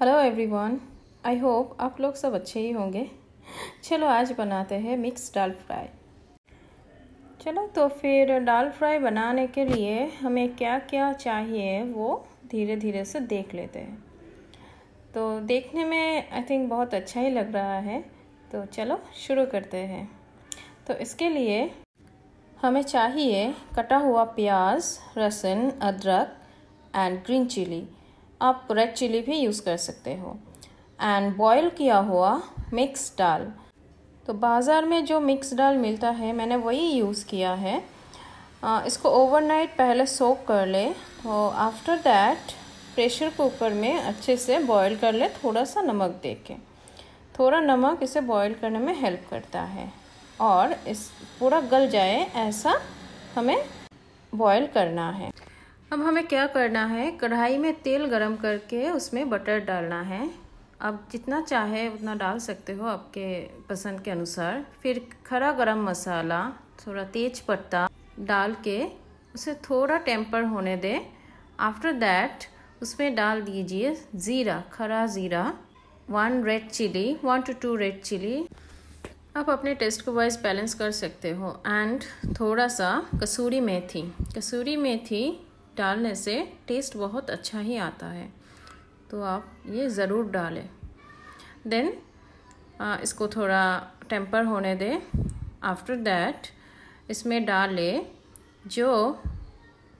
hello everyone I hope आप लोग सब अच्छे ही होंगे चलो आज बनाते हैं मिक्स दाल फ्राई चलो तो फिर दाल फ्राई बनाने के लिए हमें क्या क्या चाहिए वो धीरे धीरे से देख लेते हैं तो देखने में आई थिंक बहुत अच्छा ही लग रहा है तो चलो शुरू करते हैं तो इसके लिए हमें चाहिए कटा हुआ प्याज रसन अदरक एंड ग्रीन चिली आप रेड चिली भी यूज़ कर सकते हो एंड बॉयल किया हुआ मिक्स दाल तो बाज़ार में जो मिक्स दाल मिलता है मैंने वही यूज़ किया है इसको ओवरनाइट पहले सोक कर ले तो आफ्टर दैट प्रेशर कुकर में अच्छे से बॉयल कर ले थोड़ा सा नमक दे के थोड़ा नमक इसे बॉयल करने में हेल्प करता है और इस पूरा गल जाए ऐसा हमें बॉयल करना है अब हमें क्या करना है कढ़ाई में तेल गरम करके उसमें बटर डालना है अब जितना चाहे उतना डाल सकते हो आपके पसंद के अनुसार फिर खरा गरम मसाला थोड़ा तेज पत्ता डाल के उसे थोड़ा टेम्पर होने दें आफ्टर दैट उसमें डाल दीजिए ज़ीरा खरा ज़ीरा one red chilli one two two red chilli आप अपने टेस्ट को वाइज बैलेंस कर सकते हो एंड थोड़ा सा कसूरी मेथी कसूरी मेथी डालने से टेस्ट बहुत अच्छा ही आता है तो आप ये ज़रूर डालें देन इसको थोड़ा टेम्पर होने दें आफ्टर दैट इसमें डालें जो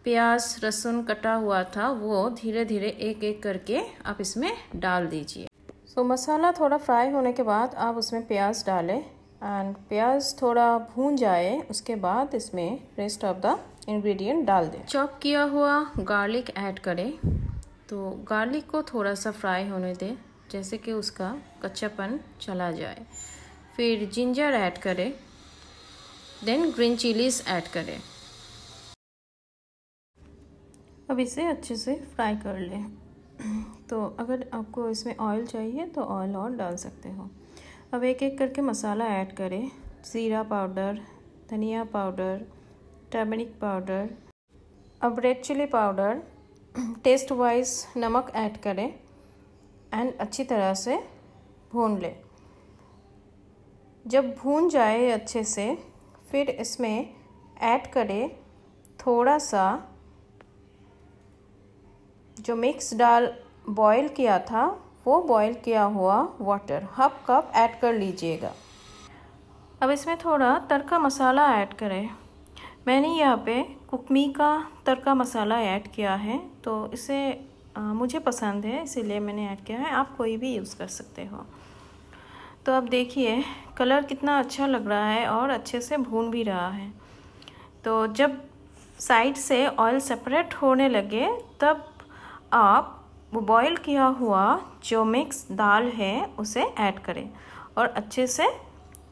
प्याज लहसुन कटा हुआ था वो धीरे धीरे एक एक करके आप इसमें डाल दीजिए सो so, मसाला थोड़ा फ्राई होने के बाद आप उसमें प्याज डालें एंड प्याज थोड़ा भून जाए उसके बाद इसमें रेस्ट ऑफ द इंग्रेडिएंट डाल दें चॉप किया हुआ गार्लिक ऐड करें तो गार्लिक को थोड़ा सा फ्राई होने दें जैसे कि उसका कच्चापन चला जाए फिर जिंजर ऐड करें देन ग्रीन चिलीज ऐड करें अब इसे अच्छे से फ्राई कर लें तो अगर आपको इसमें ऑयल चाहिए तो ऑयल और डाल सकते हो अब एक एक करके मसाला ऐड करें ज़ीरा पाउडर धनिया पाउडर टर्मरिक पाउडर अब red chilli powder taste wise नमक ऐड करें एंड अच्छी तरह से भून लें जब भून जाए अच्छे से फिर इसमें ऐड करें थोड़ा सा जो मिक्स डाल बॉईल किया था वो बॉईल किया हुआ वाटर हाफ कप ऐड कर लीजिएगा अब इसमें थोड़ा तड़का मसाला ऐड करें मैंने यहाँ पे कुकमी का तड़का मसाला ऐड किया है तो इसे आ, मुझे पसंद है इसीलिए मैंने ऐड किया है आप कोई भी यूज़ कर सकते हो तो अब देखिए कलर कितना अच्छा लग रहा है और अच्छे से भून भी रहा है तो जब साइड से ऑयल सेपरेट होने लगे तब आप बॉयल किया हुआ जो मिक्स दाल है उसे ऐड करें और अच्छे से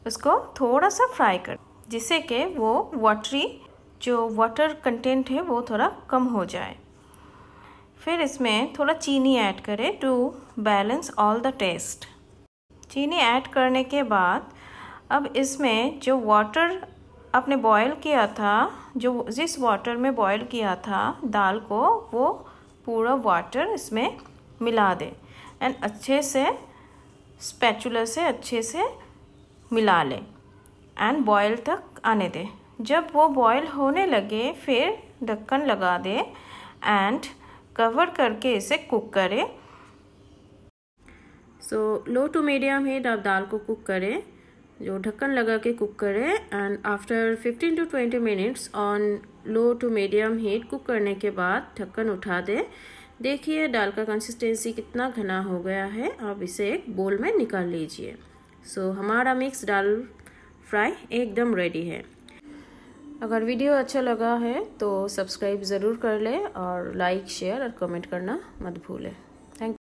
उसको थोड़ा सा फ्राई करें जिससे कि वो वाटरी जो वाटर कंटेंट है वो थोड़ा कम हो जाए फिर इसमें थोड़ा चीनी ऐड करें to balance all the taste चीनी ऐड करने के बाद अब इसमें जो वाटर आपने बॉयल किया था जो जिस वाटर में बॉयल किया था दाल को वो पूरा वाटर इसमें मिला दें एंड अच्छे से स्पैचुलर से अच्छे से मिला लें एंड बॉयल तक आने दें जब वो बॉयल होने लगे फिर ढक्कन लगा दें एंड कवर करके इसे कुक करें so low to medium heat आप दाल को कुक करें जो ढक्कन लगा के कुक करें and after 15 to 20 minutes on low to medium heat cook करने के बाद ढक्कन उठा दें देखिए दाल का कंसिस्टेंसी कितना घना हो गया है आप इसे एक बोल में निकाल लीजिए सो so, हमारा मिक्स दाल फ्राई एकदम रेडी है अगर वीडियो अच्छा लगा है तो सब्सक्राइब ज़रूर कर लें और लाइक शेयर और कमेंट करना मत भूलें